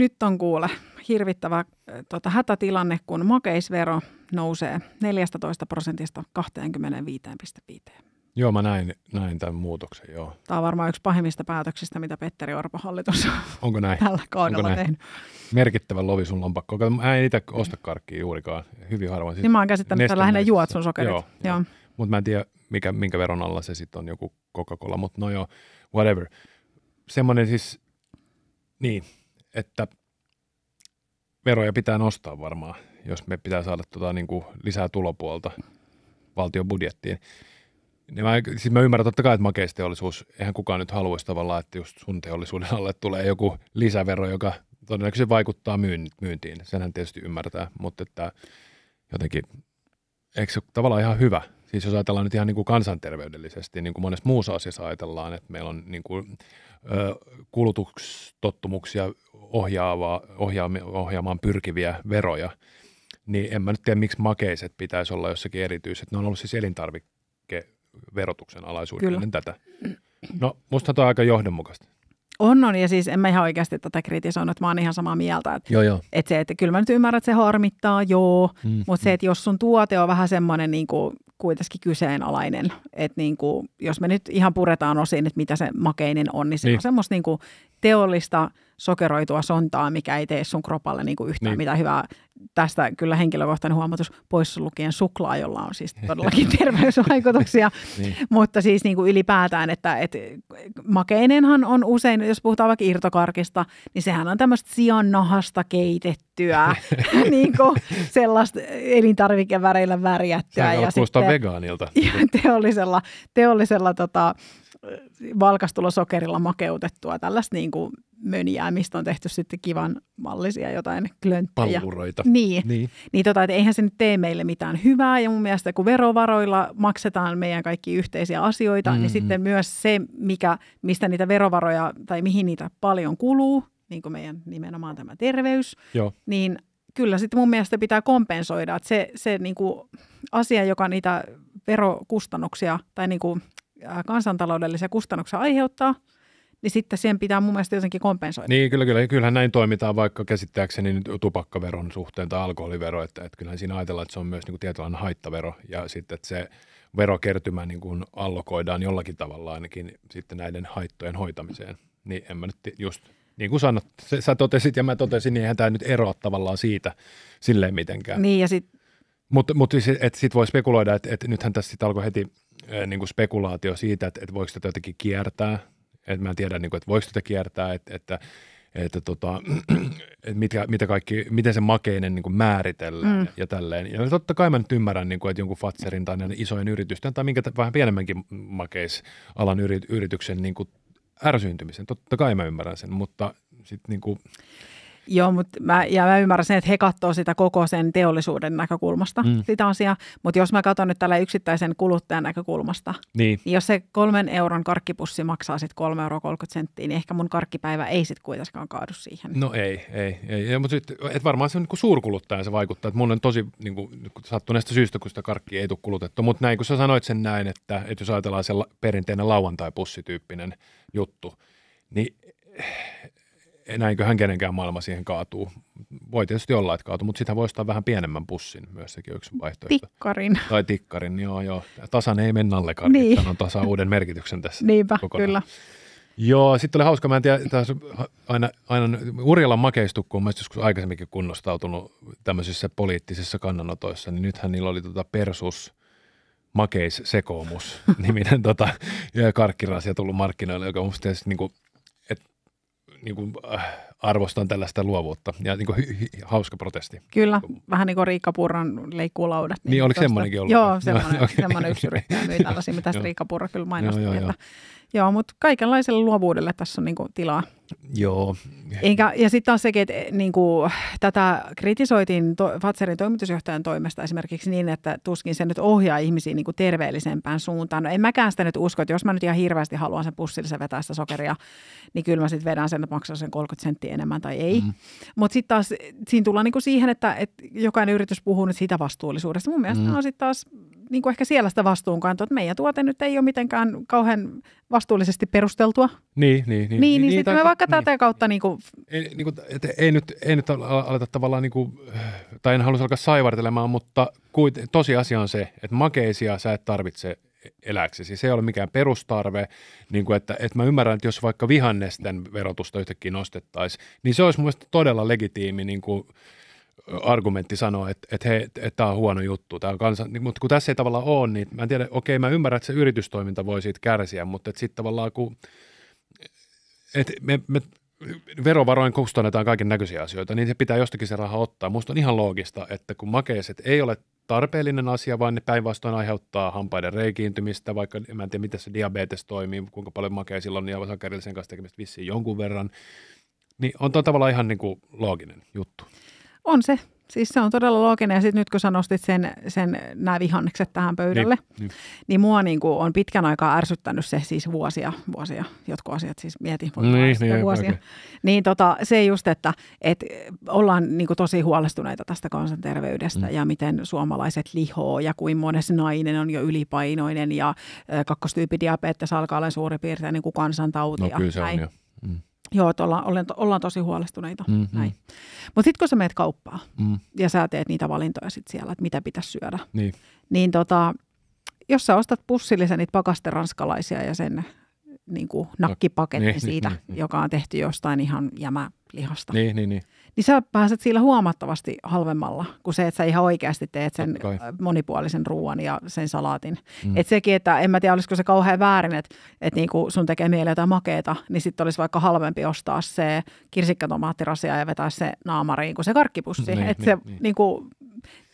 Nyt on kuule hirvittävä äh, tota, hätätilanne, kun makeisvero nousee 14 prosentista 25,5. Joo, mä näin, näin tämän muutoksen, joo. Tämä on varmaan yksi pahimmista päätöksistä, mitä Petteri Orpo hallitus Onko näin? tällä kaudella Onko tehnyt. Merkittävä lovi sun lompakko. Mä en itse osta karkkia juurikaan, hyvin harvoin. Siis niin mä oon käsittänyt, että lähinnä juot sun sokerit. Joo, joo. joo. mutta mä en tiedä, mikä, minkä veron alla se sitten on joku Coca-Cola, mutta no joo, whatever. Semmoinen siis, niin, että veroja pitää nostaa varmaan, jos me pitää saada tota, niin kuin lisää tulopuolta valtion budjettiin. Niin mä, siis mä ymmärrän totta kai, että makeisteollisuus, eihän kukaan nyt haluaisi tavallaan, että just sun teollisuuden alle tulee joku lisävero, joka todennäköisesti vaikuttaa myyntiin. Senhän tietysti ymmärtää, mutta että jotenkin, eikö se tavallaan ihan hyvä? Siis jos ajatellaan nyt ihan niin kuin kansanterveydellisesti, niin kuin monessa muussa asiassa ajatellaan, että meillä on niin kuin, ö, kulutustottumuksia ohjaavaa, ohjaam- ohjaamaan pyrkiviä veroja, niin en mä nyt tiedä, miksi makeiset pitäisi olla jossakin erityiset. Ne on ollut siis elintarvikeverotuksen alaisuudella ennen tätä. No, musta tämä on aika johdonmukaista. On, on, ja siis en mä ihan oikeasti tätä kritisoinut, mä oon ihan samaa mieltä. Että, joo, joo. että se, että kyllä mä nyt ymmärrän, että se harmittaa, joo, mm, mutta se, mm. että jos sun tuote on vähän semmoinen niin kuin kuitenkin kyseenalainen, että niin kuin, jos me nyt ihan puretaan osiin, että mitä se makeinen on, niin se niin. on semmoista niin kuin teollista sokeroitua sontaa, mikä ei tee sun kropalle niin kuin yhtään niin. mitään hyvää. Tästä kyllä henkilökohtainen huomautus pois lukien suklaa, jolla on siis todellakin terveysvaikutuksia. niin. Mutta siis niin kuin ylipäätään, että että makeinenhan on usein, jos puhutaan vaikka irtokarkista, niin sehän on tämmöistä siannahasta keitettyä, niin kuin sellaista elintarvikeväreillä värjättyä. Sehän ja sitten, vegaanilta. Ja teollisella, teollisella tota, valkastulla sokerilla makeutettua tällaista niin kuin mönjää, mistä on tehty sitten kivan mallisia jotain klönttejä. Palluroita. Niin. niin. niin tota, että eihän se nyt tee meille mitään hyvää ja mun mielestä kun verovaroilla maksetaan meidän kaikki yhteisiä asioita, mm-hmm. niin mm. sitten myös se, mikä, mistä niitä verovaroja tai mihin niitä paljon kuluu, niin kuin meidän nimenomaan tämä terveys, Joo. niin kyllä sitten mun mielestä pitää kompensoida. Että se se niin kuin asia, joka niitä verokustannuksia tai niin kuin kansantaloudellisia kustannuksia aiheuttaa, niin sitten sen pitää mun mielestä jotenkin kompensoida. Niin, kyllä, kyllä. Kyllähän näin toimitaan vaikka käsittääkseni nyt tupakkaveron suhteen tai alkoholivero, että, että kyllähän siinä ajatellaan, että se on myös niin kuin tietynlainen haittavero ja sitten, että se verokertymä niin kuin allokoidaan jollakin tavalla ainakin sitten näiden haittojen hoitamiseen. Niin en mä nyt just, niin kuin sanot, se, sä totesit ja mä totesin, niin eihän tämä nyt eroa tavallaan siitä silleen mitenkään. Niin ja sitten mutta mut, siis, sitten voi spekuloida, että, että nythän tässä sitten alkoi heti niin kuin spekulaatio siitä, että, että voiko tätä jotenkin kiertää. Et mä en tiedä, niin kuin, että voiko tätä kiertää, että, että, että, tota, että mitkä, mitä kaikki, miten se makeinen niin kuin määritellään mm. ja tälleen. Ja totta kai mä nyt ymmärrän, niin kuin, että jonkun Fatserin tai isojen yritysten tai minkä vähän pienemmänkin makeisalan yrityksen niin kuin ärsyyntymisen. Totta kai mä ymmärrän sen, mutta sitten niin kuin... Joo, mutta mä, ja mä ymmärrän sen, että he katsoo sitä koko sen teollisuuden näkökulmasta mm. sitä asiaa. Mutta jos mä katson nyt tällä yksittäisen kuluttajan näkökulmasta, niin. niin jos se kolmen euron karkkipussi maksaa sitten kolme euroa, niin ehkä mun karkkipäivä ei sitten kuitenkaan kaadu siihen. No ei, ei. ei. Mutta et varmaan se on niin suurkuluttaja se vaikuttaa. Että mun on tosi niin kuin, sattuneesta syystä, kun sitä karkkia ei tule kulutettu. Mutta näin, kun sä sanoit sen näin, että, että jos ajatellaan se perinteinen lauantai-pussityyppinen juttu, niin näinköhän kenenkään maailma siihen kaatuu. Voi tietysti olla, että kaatuu, mutta sitä voi ostaa vähän pienemmän pussin myös sekin yksi vaihtoehto. Tikkarin. Tai tikkarin, joo joo. Tasan ei mennä allekaan, niin. on niin. tasa uuden merkityksen tässä Niinpä, kokonaan. kyllä. Joo, sitten oli hauska, mä en tiedä, tässä aina, aina Urjalan makeistukku on joskus aikaisemminkin kunnostautunut tämmöisissä poliittisissa kannanotoissa, niin nythän niillä oli tota Persus – makeissekoomus niminen tota, karkkirasia tullut markkinoille, joka on musta tietysti niin kuin niin kuin, äh, arvostan tällaista luovuutta ja niin kuin, hi, hi, hauska protesti. Kyllä, vähän niin kuin Riikka Purran leikkuulaudat. Niin, niin oliko tosta. semmoinenkin ollut? Joo, semmoinen, no, okay. semmoinen yksi yrittäjä myi tällaisia, mitä Riikka Purra kyllä mainosti. Joo, joo, joo. joo mutta kaikenlaiselle luovuudelle tässä on niin kuin tilaa. Joo. Enkä, ja sitten taas sekin, että eh, niin kuin, tätä kritisoitiin to, Fatserin toimitusjohtajan toimesta esimerkiksi niin, että tuskin se nyt ohjaa ihmisiä niin kuin terveellisempään suuntaan. No en mäkään sitä nyt usko, että jos mä nyt ihan hirveästi haluan sen pussillisen vetää sitä sokeria, niin kyllä mä sitten vedän sen, että maksaa sen 30 senttiä enemmän tai ei. Mm. Mutta sitten taas siinä tullaan niin kuin siihen, että, että jokainen yritys puhuu nyt sitä vastuullisuudesta. Mun mielestä mm. on sitten taas niin kuin ehkä siellä sitä vastuunkantoa, että meidän tuote nyt ei ole mitenkään kauhean vastuullisesti perusteltua. Niin, niin. Niin, niin, niin, niin sitten niin, me vaikka niin, tätä kautta niin kuin... Ei, niin kuin, et, ei, nyt, ei nyt aleta tavallaan, niin kuin, tai en halua alkaa saivartelemaan, mutta kuit, tosiasia on se, että makeisia sä et tarvitse eläksesi. Se ei ole mikään perustarve, niin kuin että, että mä ymmärrän, että jos vaikka vihannesten verotusta yhtäkkiä nostettaisiin, niin se olisi mun todella legitiimi niin kuin, argumentti sanoa, että, että he, että tämä on huono juttu, tämä on kansa, niin, mutta kun tässä ei tavallaan ole, niin mä en tiedä, okei mä ymmärrän, että se yritystoiminta voi siitä kärsiä, mutta sitten tavallaan kun, että me, me verovaroin kustannetaan kaiken näköisiä asioita, niin se pitää jostakin se raha ottaa. Musta on ihan loogista, että kun makeiset ei ole tarpeellinen asia, vaan ne päinvastoin aiheuttaa hampaiden reikiintymistä, vaikka mä en tiedä, miten se diabetes toimii, kuinka paljon makea silloin ja sakerillisen kanssa tekemistä vissiin jonkun verran, niin on tavallaan ihan niin kuin looginen juttu. On se. Siis se on todella looginen. Ja sitten nyt kun sä nostit sen, sen nämä vihannekset tähän pöydälle, niin, niin. niin mua niin kuin on pitkän aikaa ärsyttänyt se siis vuosia, vuosia, jotkut asiat siis mietin, voi niin, niin, vuosia. Okay. Niin tota, se just, että et ollaan niin kuin tosi huolestuneita tästä kansanterveydestä mm. ja miten suomalaiset lihoo ja kuin monessa nainen on jo ylipainoinen ja kakkostyypidiabetes alkaa olla suurin piirtein niin kuin kansantautia. No kyllä se näin. on jo. Joo, että ollaan, ollaan, ollaan tosi huolestuneita. Mm-hmm. Mutta sitten kun sä meet kauppaa mm. ja sä teet niitä valintoja sit siellä, että mitä pitäisi syödä, niin, niin tota, jos sä ostat pussillisen niitä pakasteranskalaisia ja sen niinku, no, niin kuin nakkipaketti no, niin, siitä, niin, niin, joka on tehty jostain ihan jämälihasta. Niin, niin, niin niin sä pääset sillä huomattavasti halvemmalla kuin se, että sä ihan oikeasti teet sen monipuolisen ruoan ja sen salaatin. Mm. Et sekin, että en mä tiedä, olisiko se kauhean väärin, että, että niin kuin sun tekee mieleen jotain makeeta, niin sitten olisi vaikka halvempi ostaa se kirsikkatomaattirasia ja vetää se naamariin kuin se karkkipussi. Niin, että niin, se niin. Niin kuin,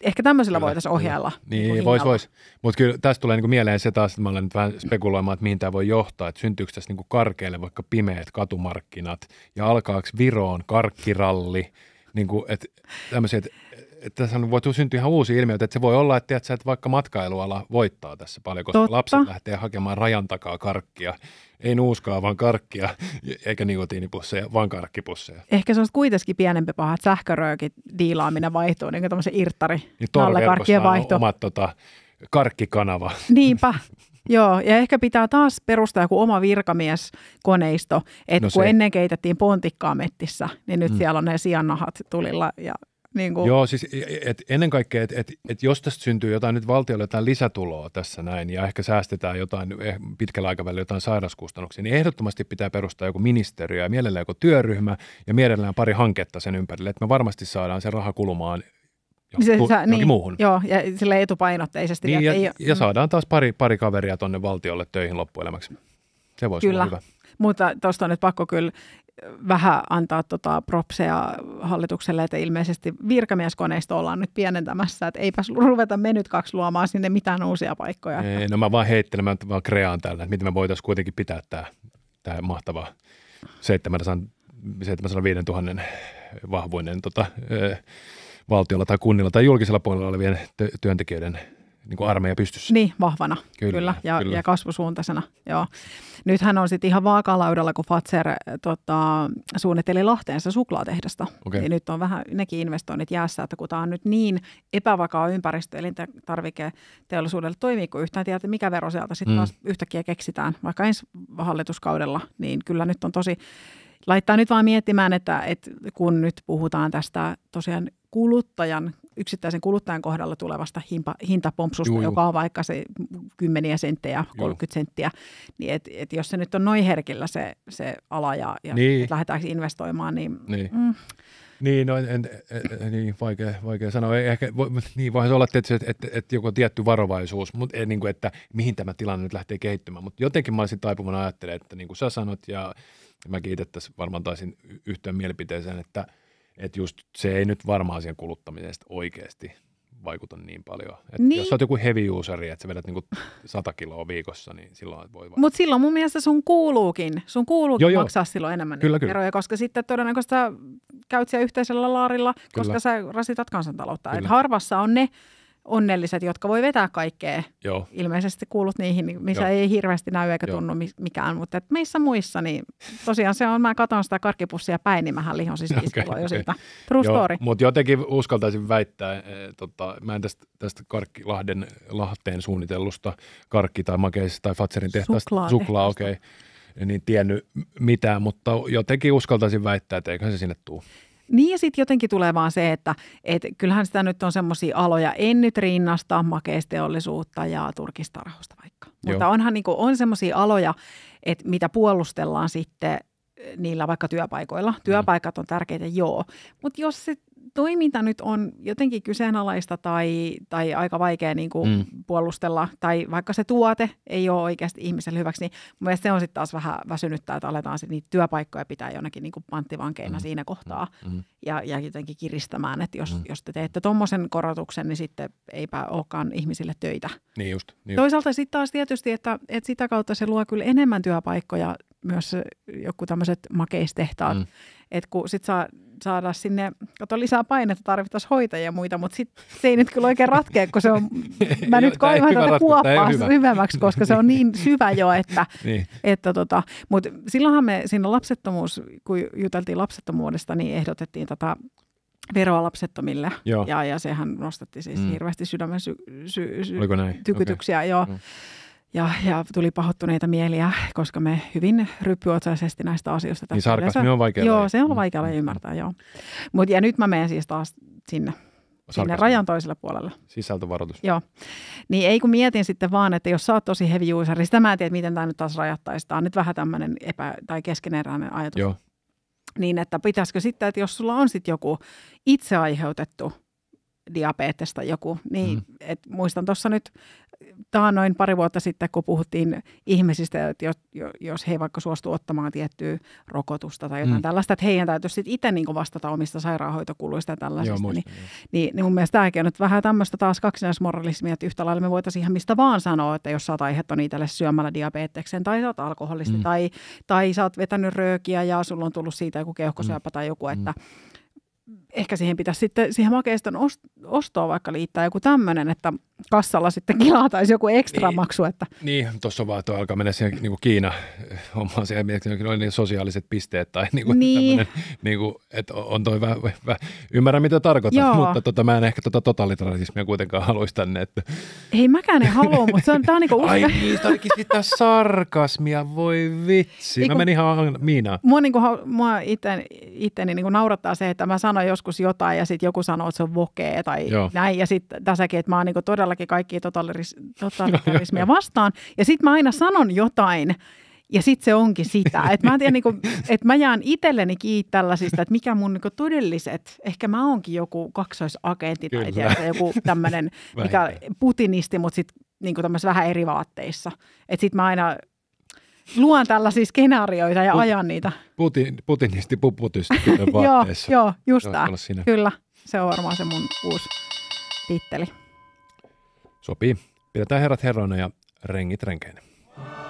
Ehkä tämmöisellä voitaisiin ohjailla. Niinku niin, niin vois, vois. Mutta kyllä tästä tulee niinku mieleen se taas, että mä olen nyt vähän spekuloimaan, että mihin tämä voi johtaa. Että syntyykö tässä niinku karkeille vaikka pimeät katumarkkinat ja alkaako Viroon karkkiralli – niin kuin, että tämmöisiä, että, että tässä on syntyä ihan uusi ilmiö, että se voi olla, että, että vaikka matkailuala voittaa tässä paljon, koska Totta. lapset lähtee hakemaan rajan takaa karkkia, ei nuuskaa, vaan karkkia, eikä nikotiinipusseja, vaan karkkipusseja. Ehkä se on kuitenkin pienempi paha, että sähköröökin diilaaminen vaihtuu, niin kuin tämmöisen irttari, niin vaihto. omat tota, karkkikanava. Niinpä, Joo, ja ehkä pitää taas perustaa joku oma virkamieskoneisto, että no kun ennen keitettiin pontikkaa mettissä, niin nyt mm. siellä on ne siannahat tulilla ja niin kuin. Joo, siis et ennen kaikkea, että et, et jos tästä syntyy jotain nyt valtiolle jotain lisätuloa tässä näin ja ehkä säästetään jotain eh, pitkällä aikavälillä jotain sairauskustannuksia, niin ehdottomasti pitää perustaa joku ministeriö ja mielellään joku työryhmä ja mielellään pari hanketta sen ympärille, että me varmasti saadaan se raha kulumaan niin se, tu- niin, muuhun. Joo, ja sille etupainotteisesti. Niin, ja, ei, ja, ja mm. saadaan taas pari, pari kaveria tuonne valtiolle töihin loppuelämäksi. Se voisi kyllä. olla hyvä. Mutta tuosta on nyt pakko kyllä vähän antaa tota propseja hallitukselle, että ilmeisesti virkamieskoneisto ollaan nyt pienentämässä, että eipäs ruveta me nyt kaksi luomaan sinne mitään uusia paikkoja. Ei, no mä vaan heittelen, mä vaan kreaan tällä, että miten me voitaisiin kuitenkin pitää tämä, tämä mahtava 700, 705 000 vahvuinen tota, valtiolla tai kunnilla tai julkisella puolella olevien työntekijöiden niin kuin armeija pystyssä. Niin, vahvana. Kyllä, kyllä. Ja, kyllä. ja kasvusuuntaisena, joo. Nythän on sitten ihan vaakalaudalla, kun Fatser tota, suunnitteli Lahteensa suklaatehdasta. Okay. Ja niin nyt on vähän nekin investoinnit jäässä, että kun tämä on nyt niin epävakaa ympäristö elintarviketeollisuudelle, kun yhtään tiedä, mikä vero sieltä sitten mm. yhtäkkiä keksitään, vaikka ensi hallituskaudella, niin kyllä nyt on tosi laittaa nyt vaan miettimään, että, että kun nyt puhutaan tästä tosiaan kuluttajan, yksittäisen kuluttajan kohdalla tulevasta hinta, hintapompsusta, juu, joka on vaikka se kymmeniä senttejä, 30 juu. senttiä, niin et, et jos se nyt on noin herkillä se, se ala ja, ja niin. lähdetäänkö investoimaan, niin... niin. Mm, niin, no, en, en, en, niin vaikea, vaikea sanoa. Ehkä, voi, niin voihan olla tietysti, että, että, että joku tietty varovaisuus, mutta ei, eh, niin kuin, että mihin tämä tilanne nyt lähtee kehittymään. Mutta jotenkin mä olisin taipuvan ajattelemaan, että niin kuin sä sanot ja mä kiitettäisiin varmaan taisin yhteen mielipiteeseen, että – että just se ei nyt varmaan siihen kuluttamiseen oikeasti vaikuta niin paljon. Et niin. Jos olet joku heavy useri, että sä vedät niinku 100 kiloa viikossa, niin silloin voi Mutta silloin mun mielestä sun kuuluukin, sun kuuluukin joo, maksaa joo. silloin enemmän kyllä, kyllä. eroja, koska sitten todennäköisesti käyt siellä yhteisellä laarilla, koska kyllä. sä rasitat kansantaloutta. Et harvassa on ne, onnelliset, jotka voi vetää kaikkea. Joo. Ilmeisesti kuulut niihin, missä Joo. ei hirveästi näy eikä Joo. tunnu mikään, mutta et meissä muissa, niin tosiaan se on, mä katson sitä karkkipussia päin, niin mähän lihon siis okay, okay. jo siitä. True Joo, story. Mutta jotenkin uskaltaisin väittää, eh, tota, mä en tästä, tästä Karkkilahden Lahteen suunnitellusta karkki- tai makeisesta tai Fatserin tehtaasta, suklaa, suklaa okei, okay, niin tiennyt mitään, mutta jotenkin uskaltaisin väittää, että eiköhän se sinne tule. Niin ja sitten jotenkin tulee vaan se, että et kyllähän sitä nyt on semmoisia aloja, en nyt rinnasta makeisteollisuutta ja turkistarhausta vaikka. Joo. Mutta onhan niinku on semmoisia aloja, että mitä puolustellaan sitten eh, niillä vaikka työpaikoilla. Mm. Työpaikat on tärkeitä, joo. Mutta jos se toiminta nyt on jotenkin kyseenalaista tai, tai aika vaikea niin kuin mm. puolustella, tai vaikka se tuote ei ole oikeasti ihmiselle hyväksi, niin mun se on sitten taas vähän väsynyttää, että aletaan sit niitä työpaikkoja pitää jonnekin niin panttivankeina mm. siinä kohtaa mm. mm. ja, ja jotenkin kiristämään, että jos, mm. jos te teette tuommoisen korotuksen, niin sitten eipä olekaan ihmisille töitä. Niin just. Niin Toisaalta sitten taas tietysti, että, että sitä kautta se luo kyllä enemmän työpaikkoja myös joku tämmöiset makeistehtaat, mm että kun sit saa, saada sinne, kato lisää painetta, tarvittaisiin hoitajia ja muita, mutta sit se ei nyt kyllä oikein ratkea, kun se on, mä nyt koivan tätä kuoppaa syvemmäksi, koska se on niin syvä jo, että, niin. että tota, mutta silloinhan me siinä lapsettomuus, kun juteltiin lapsettomuudesta, niin ehdotettiin tätä veroa lapsettomille. Joo. Ja, ja sehän nostatti siis mm. hirveästi sydämen sy- sy- sy- tykytyksiä. Okay. Joo. Mm ja, ja tuli pahoittuneita mieliä, koska me hyvin ryppyotsaisesti näistä asioista. Niin sarkasmi on vaikea Joo, se on mm. vaikea mm. ymmärtää, joo. Mut, ja nyt mä menen siis taas sinne, sinne rajan toisella puolella. Sisältövaroitus. Joo. Niin ei kun mietin sitten vaan, että jos sä oot tosi heavy user, niin sitä mä en tiedä, miten tämä nyt taas rajattaisi. Tämä on nyt vähän tämmöinen epä- tai keskeneräinen ajatus. Joo. Niin, että pitäisikö sitten, että jos sulla on sitten joku itse aiheutettu diabetesta joku, niin mm. et muistan tuossa nyt noin pari vuotta sitten, kun puhuttiin ihmisistä, että jos, jos he vaikka suostu ottamaan tiettyä rokotusta tai jotain mm. tällaista, että heidän täytyisi sitten itse niin vastata omista sairaanhoitokuluista ja tällaisista. Niin- joo, muistan, niin, jo. niin, niin mun mielestä tämäkin on nyt vähän tämmöistä taas kaksinaismoralismia, että yhtä lailla me voitaisiin ihan mistä vaan sanoa, että jos saat aihetta on itselle syömällä diabeteksen tai sä oot alkoholisti mm. tai, tai sä oot vetänyt röökiä ja sulla on tullut siitä joku keuhkosyöpä mm. tai joku, että mm ehkä siihen pitäisi sitten siihen makeiston ostoa vaikka liittää joku tämmöinen, että kassalla sitten kilataisi joku ekstra niin, maksu. Että. Niin, tuossa vaan että alkaa mennä siihen niin Kiina omaan siihen, on niin sosiaaliset pisteet tai niinku niin kuin niin. niin kuin, että on toi vähän, väh. ymmärrän mitä tarkoittaa, Joo. mutta tota, mä en ehkä tota totalitarismia kuitenkaan haluaisi tänne. Että. Ei mäkään en halua, mutta se on, tää on niin kuin Ai niin, sitä olikin sitä sarkasmia, voi vitsi. Eiku, mä menin ihan Miinaan. Mua, niin kuin, mua itteni, itteni niin kuin naurattaa se, että mä sanoin, sanoi joskus jotain ja sitten joku sanoo, että se on vokee tai Joo. näin. Ja sitten tässäkin, että mä oon niinku todellakin kaikki totalitarismia vastaan. Ja sitten mä aina sanon jotain, ja sitten se onkin sitä. Että mä, niinku, et mä jään itselleni kiinni tällaisista, että mikä mun niinku, todelliset, ehkä mä oonkin joku kaksoisagentti Kyllä. tai joku tämmöinen, mikä putinisti, mutta sitten niinku, vähän eri vaatteissa. Että sitten mä aina luon tällaisia skenaarioita ja Put, ajan niitä. Putin, putinisti puputystä joo, joo, just tämä. Kyllä, se on varmaan se mun uusi titteli. Sopii. Pidetään herrat herroina ja rengit renkeinä.